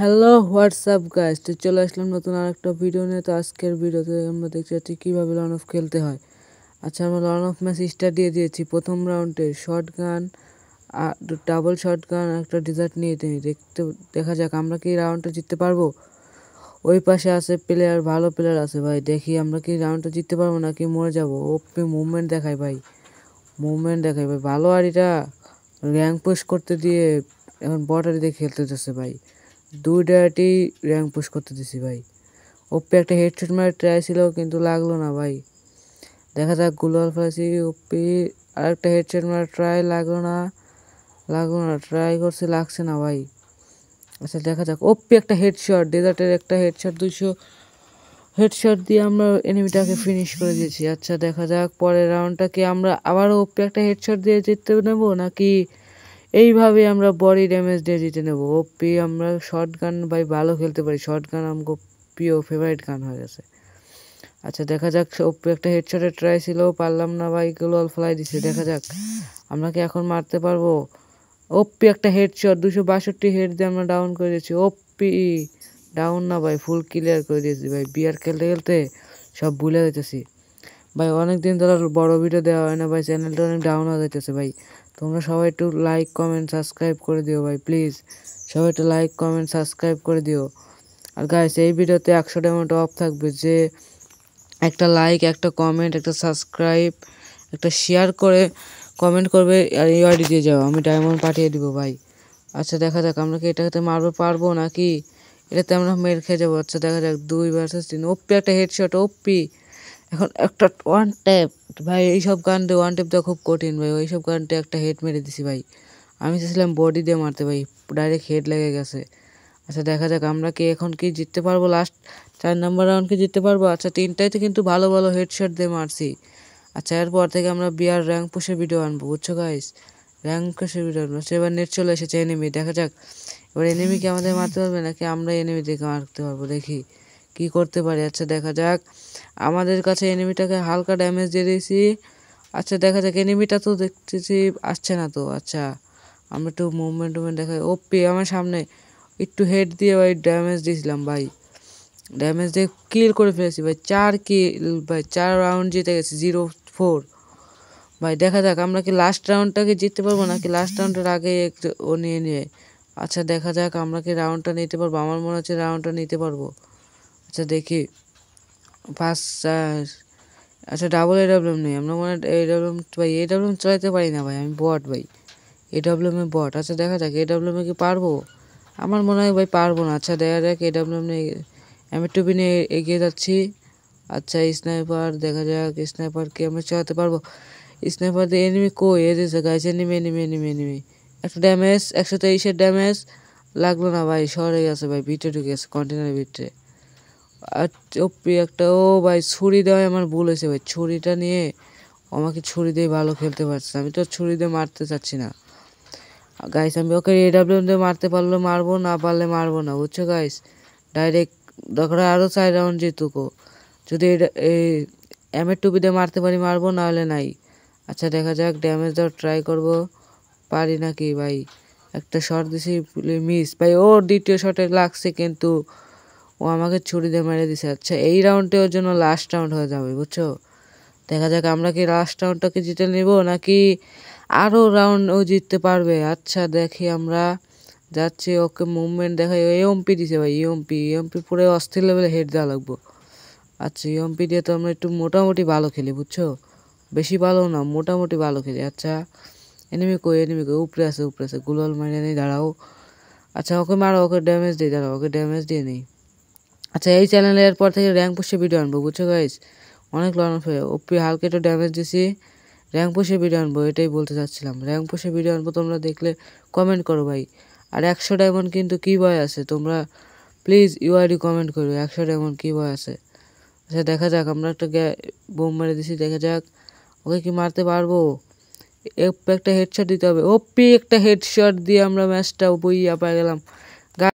hello WhatsApp guys তো চলে আসলাম নতুন আর একটা ভিডিও নিয়ে তো আজকের ভিডিওতে আমরা দেখতে পাচ্ছি কীভাবে লন অফ খেলতে হয় আচ্ছা আমরা লন অফ ম্যাচ স্টার দিয়ে দিয়েছি প্রথম রাউন্ডে শর্ট গান আর ডাবল শর্ট গান একটা ডিজার্ট নিয়ে দিই দেখতে দেখা যাক আমরা কি রাউন্ডটা জিততে পারবো ওই পাশে আছে প্লেয়ার ভালো প্লেয়ার আছে ভাই দেখি আমরা কি রাউন্ডটা জিততে পারবো নাকি মরে যাবো ওপি মুভমেন্ট দেখাই ভাই মুভমেন্ট দেখাই ভাই ভালো আর এটা র্যাঙ্ক পোস্ট করতে দিয়ে এখন বর্ডারে দিয়ে খেলতে যাচ্ছে ভাই দুইটাটি র্যাঙ্ক পুশ করতে দিছি ভাই ওপি একটা হেডশট মারার ট্রাই ছিল কিন্তু লাগলো না ভাই দেখা যাক গুলোর ফেলেছি ওপি আরেকটা হেডশট মারার ট্রাই লাগলো না লাগলো না ট্রাই করছে লাগছে না ভাই আচ্ছা দেখা যাক ওপি একটা হেডশট ডেজার্টের একটা হেডশট দুশো হেডশট দিয়ে আমরা এনিমিটাকে ফিনিশ করে দিয়েছি আচ্ছা দেখা যাক পরের রাউন্ডটাকে আমরা আবারও ওপি একটা হেডশট দিয়ে জিততে নেবো নাকি এইভাবে আমরা বডি ড্যামেজ দিয়ে জিতে নেবো ওপি আমরা শর্ট গান ভাই ভালো খেলতে পারি শর্ট গান আমার প্রিয় ফেভারিট গান হয়ে গেছে আচ্ছা দেখা যাক ওপি একটা হেডশটের ট্রাই ছিল পারলাম না ভাই গোল ফ্লাই দিছে দেখা যাক আমরা কি এখন মারতে পারবো ওপি একটা হেডশট দুশো বাষট্টি হেড দিয়ে আমরা ডাউন করে দিয়েছি ওপি ডাউন না ভাই ফুল ক্লিয়ার করে দিয়েছি ভাই বিয়ার খেলতে খেলতে সব ভুলে যেতেছি ভাই অনেক দিন ধরে বড় ভিডিও দেওয়া হয় না ভাই চ্যানেলটা অনেক ডাউন হয়ে যাইতেছে ভাই তোমরা সবাই একটু লাইক কমেন্ট সাবস্ক্রাইব করে দিও ভাই প্লিজ সবাই একটু লাইক কমেন্ট সাবস্ক্রাইব করে দিও আর গাইস এই ভিডিওতে একশো ডায়মন্ড অফ থাকবে যে একটা লাইক একটা কমেন্ট একটা সাবস্ক্রাইব একটা শেয়ার করে কমেন্ট করবে আর এই আইডি দিয়ে যাও আমি ডায়মন্ড পাঠিয়ে দিব ভাই আচ্ছা দেখা যাক আমরা কি এটাতে মারবে পারবো নাকি এটাতে আমরা মেরে খেয়ে যাবো আচ্ছা দেখা যাক দুই ভার্সেস তিন ওপি একটা হেডশট ওপি এখন একটা ওয়ান ট্যাপ ভাই এইসব দিয়ে ওয়ান ট্যাপ দেওয়া খুব কঠিন ভাই ওইসব গানটা একটা হেড মেরে দিছি ভাই আমি চাইছিলাম বডি দিয়ে মারতে ভাই ডাইরেক্ট হেড লেগে গেছে আচ্ছা দেখা যাক আমরা কি এখন কি জিততে পারবো লাস্ট চার নাম্বার রাউন্ড কি জিততে পারবো আচ্ছা তো কিন্তু ভালো ভালো হেডশট দিয়ে মারছি আচ্ছা এরপর থেকে আমরা বিয়ার র্যাঙ্ক পুষে ভিডিও আনবো বুঝছো গাইস র্যাঙ্ক পুষে ভিডিও আনবো আচ্ছা, এবার নেট চলে এসেছে এনিমি দেখা যাক এবার এনিমি কি আমাদের মারতে পারবে নাকি আমরা এনিমি দেখে মারতে পারবো দেখি কি করতে পারি আচ্ছা দেখা যাক আমাদের কাছে এনিমিটাকে হালকা ড্যামেজ দিয়ে দিয়েছি আচ্ছা দেখা যাক এনিমিটা তো দেখতেছি আসছে না তো আচ্ছা আমি একটু মুভমেন্ট টুভমেন্ট দেখাই ওপি আমার সামনে একটু হেড দিয়ে ভাই ড্যামেজ দিয়েছিলাম ভাই ড্যামেজ দিয়ে কিল করে ফেলেছি ভাই চার কিল ভাই চার রাউন্ড জিতে গেছি জিরো ফোর ভাই দেখা যাক আমরা কি লাস্ট রাউন্ডটাকে জিততে পারবো নাকি লাস্ট রাউন্ডের আগে একটু ও নিয়ে নিয়ে আচ্ছা দেখা যাক আমরা কি রাউন্ডটা নিতে পারবো আমার মনে হচ্ছে রাউন্ডটা নিতে পারবো আচ্ছা দেখি ফার্স্ট চার্জ আচ্ছা ডাবল এ ডাব্লুম নেই আমরা মানে এ ডাব্লুম ভাই এ ডাব্লুম চালাতে পারি না ভাই আমি বট ভাই এ ডাব্লিউমে বট আচ্ছা দেখা যাক এ ডাব্লিউমে কি পারবো আমার মনে হয় ভাই পারবো না আচ্ছা দেখা যাক এ ডাব্লুম নেই আমি টুপি নিয়ে এগিয়ে যাচ্ছি আচ্ছা স্নাইপার দেখা যাক স্নাইপারকে আমি চালাতে পারবো স্নাইপার দিয়ে এনিমি কই এ দিয়েছে গাইছে এনিমি এনিমি এনিমি এনিমি একটা ড্যামেজ একশো তেইশের ড্যামেজ লাগলো না ভাই শহরে গেছে ভাই ভিতরে ঢুকে গেছে কন্টেনারের ভিতরে আর চপ্পি একটা ও ভাই ছুরি দেওয়ায় আমার ভুল হয়েছে ভাই ছুরিটা নিয়ে আমাকে ছুরি দিয়ে ভালো খেলতে পারছে আমি তো ছুরি দিয়ে মারতে চাচ্ছি না গাইস আমি ওকে এডাব্লিউ দিয়ে মারতে পারলে মারবো না পারলে মারবো না বুঝছো গাইস ডাইরেক্ট দরকার আরও চার রাউন্ড জিতুকো যদি এই এমের টুপি দিয়ে মারতে পারি মারবো নাহলে নাই আচ্ছা দেখা যাক ড্যামেজ দেওয়ার ট্রাই করব পারি নাকি ভাই একটা শট দিছি মিস ভাই ওর দ্বিতীয় শটে লাগছে কিন্তু ও আমাকে ছুরি দিয়ে মেরে দিছে আচ্ছা এই রাউন্ডে ওর জন্য লাস্ট রাউন্ড হয়ে যাবে বুঝছো দেখা যাক আমরা কি লাস্ট রাউন্ডটাকে জিতে নেব নাকি আরও রাউন্ড ও জিততে পারবে আচ্ছা দেখি আমরা যাচ্ছি ওকে মুভমেন্ট দেখাই এমপি e দিছে ভাই এমপি e এমপি e পুরো অস্থির লেভেলে হেড দেওয়া লাগবো আচ্ছা এমপি দিয়ে তো আমরা একটু মোটামুটি ভালো খেলি বুঝছো বেশি ভালো না মোটামুটি ভালো খেলি আচ্ছা এনিমি কই এনিমি কই উপরে আছে উপরে আছে গুলাল মাইনে নেই দাঁড়াও আচ্ছা ওকে মারো ওকে ড্যামেজ দিয়ে দাঁড়াও ওকে ড্যামেজ দিয়ে নেই আচ্ছা এই চ্যানেলে এরপর থেকে র্যাঙ্ক পুষে ভিডিও আনবো বুঝছো গাইজ অনেক লন অফ হয়ে ওপি হালকা একটু ড্যামেজ দিছি র্যাঙ্ক পুষে ভিডিও আনবো এটাই বলতে চাচ্ছিলাম র্যাঙ্ক পুষে ভিডিও আনবো তোমরা দেখলে কমেন্ট করো ভাই আর একশো ডায়মন্ড কিন্তু কী বয় আছে তোমরা প্লিজ ইউআইডি কমেন্ট করো একশো ডায়মন্ড কী বয় আছে আচ্ছা দেখা যাক আমরা একটা বোম মেরে দিছি দেখা যাক ওকে কি মারতে পারবো একটা হেডশট দিতে হবে ওপি একটা হেডশট দিয়ে আমরা ম্যাচটা বইয়া পেয়ে গেলাম